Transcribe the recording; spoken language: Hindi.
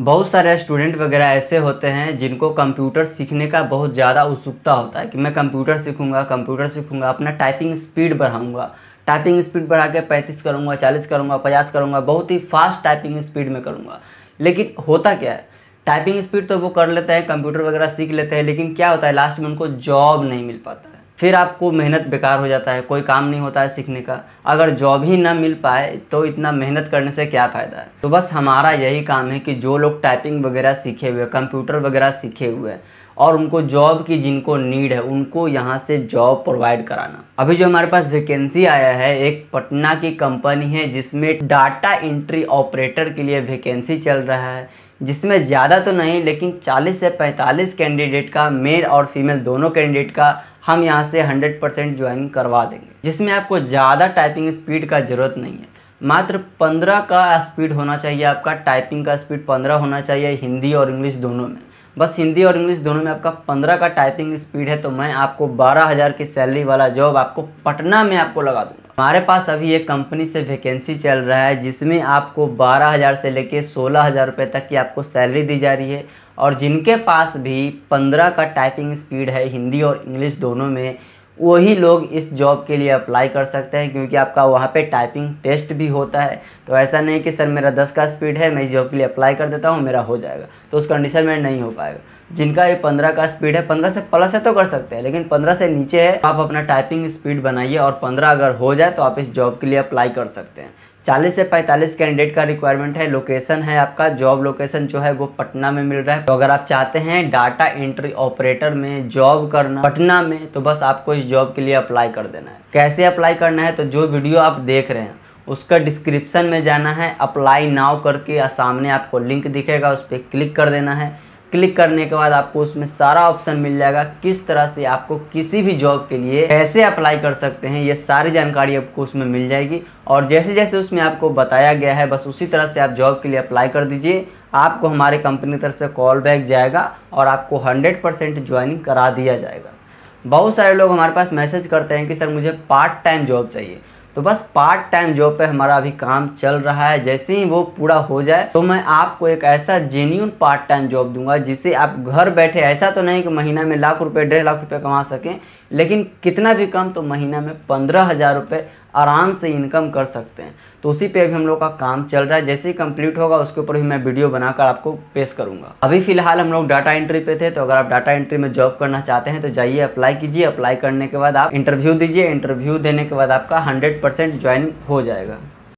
बहुत सारे स्टूडेंट वगैरह ऐसे होते हैं जिनको कंप्यूटर सीखने का बहुत ज़्यादा उत्सुकता होता है कि मैं कंप्यूटर सीखूंगा कंप्यूटर सीखूंगा अपना टाइपिंग स्पीड बढ़ाऊंगा टाइपिंग स्पीड बढ़ा के पैंतीस करूँगा चालीस करूँगा पचास करूँगा बहुत ही फास्ट टाइपिंग स्पीड में करूँगा लेकिन होता क्या है टाइपिंग स्पीड तो वो कर लेते हैं कंप्यूटर वगैरह सीख लेते हैं लेकिन क्या होता है लास्ट में उनको जॉब नहीं मिल पाता फिर आपको मेहनत बेकार हो जाता है कोई काम नहीं होता है सीखने का अगर जॉब ही ना मिल पाए तो इतना मेहनत करने से क्या फ़ायदा है तो बस हमारा यही काम है कि जो लोग टाइपिंग वगैरह सीखे हुए कंप्यूटर वगैरह सीखे हुए और उनको जॉब की जिनको नीड है उनको यहाँ से जॉब प्रोवाइड कराना अभी जो हमारे पास वैकेंसी आया है एक पटना की कंपनी है जिसमें डाटा एंट्री ऑपरेटर के लिए वैकेंसी चल रहा है जिसमें ज़्यादा तो नहीं लेकिन 40 से 45 कैंडिडेट का मेल और फीमेल दोनों कैंडिडेट का हम यहाँ से 100 परसेंट ज्वाइन करवा देंगे जिसमें आपको ज़्यादा टाइपिंग स्पीड का ज़रूरत नहीं है मात्र 15 का स्पीड होना चाहिए आपका टाइपिंग का स्पीड 15 होना चाहिए हिंदी और इंग्लिश दोनों में बस हिंदी और इंग्लिश दोनों में आपका पंद्रह का टाइपिंग स्पीड है तो मैं आपको बारह हज़ार की सैलरी वाला जॉब आपको पटना में आपको लगा दूँ हमारे पास अभी एक कंपनी से वैकेंसी चल रहा है जिसमें आपको बारह हज़ार से लेकर सोलह हज़ार रुपये तक की आपको सैलरी दी जा रही है और जिनके पास भी पंद्रह का टाइपिंग स्पीड है हिंदी और इंग्लिश दोनों में वही लोग इस जॉब के लिए अप्लाई कर सकते हैं क्योंकि आपका वहाँ पे टाइपिंग टेस्ट भी होता है तो ऐसा नहीं कि सर मेरा दस का स्पीड है मैं इस जॉब के लिए अप्लाई कर देता हूँ मेरा हो जाएगा तो उस कंडीशन में नहीं हो पाएगा जिनका ये पंद्रह का स्पीड है पंद्रह से प्लस है तो कर सकते हैं लेकिन पंद्रह से नीचे है आप अपना टाइपिंग स्पीड बनाइए और पंद्रह अगर हो जाए तो आप इस जॉब के लिए अप्लाई कर सकते हैं चालीस से पैंतालीस कैंडिडेट का रिक्वायरमेंट है लोकेशन है आपका जॉब लोकेशन जो है वो पटना में मिल रहा है तो अगर आप चाहते हैं डाटा एंट्री ऑपरेटर में जॉब करना पटना में तो बस आपको इस जॉब के लिए अप्लाई कर देना है कैसे अप्लाई करना है तो जो वीडियो आप देख रहे हैं उसका डिस्क्रिप्शन में जाना है अप्लाई नाव करके सामने आपको लिंक दिखेगा उस पर क्लिक कर देना है क्लिक करने के बाद आपको उसमें सारा ऑप्शन मिल जाएगा किस तरह से आपको किसी भी जॉब के लिए कैसे अप्लाई कर सकते हैं ये सारी जानकारी आपको उसमें मिल जाएगी और जैसे जैसे उसमें आपको बताया गया है बस उसी तरह से आप जॉब के लिए अप्लाई कर दीजिए आपको हमारे कंपनी तरफ से कॉल बैक जाएगा और आपको हंड्रेड परसेंट ज्वाइनिंग करा दिया जाएगा बहुत सारे लोग हमारे पास मैसेज करते हैं कि सर मुझे पार्ट टाइम जॉब चाहिए तो बस पार्ट टाइम जॉब पे हमारा अभी काम चल रहा है जैसे ही वो पूरा हो जाए तो मैं आपको एक ऐसा जेन्यून पार्ट टाइम जॉब दूंगा जिसे आप घर बैठे ऐसा तो नहीं कि महीना में लाख रुपए डेढ़ लाख रुपए कमा सकें लेकिन कितना भी कम तो महीना में पंद्रह हज़ार रुपये आराम से इनकम कर सकते हैं तो उसी पे अभी हम लोग का काम चल रहा है जैसे ही कंप्लीट होगा उसके ऊपर भी मैं वीडियो बनाकर आपको पेश करूंगा अभी फिलहाल हम लोग डाटा एंट्री पे थे तो अगर आप डाटा एंट्री में जॉब करना चाहते हैं तो जाइए अप्लाई कीजिए अप्लाई करने के बाद आप इंटरव्यू दीजिए इंटरव्यू देने के बाद आपका हंड्रेड ज्वाइन हो जाएगा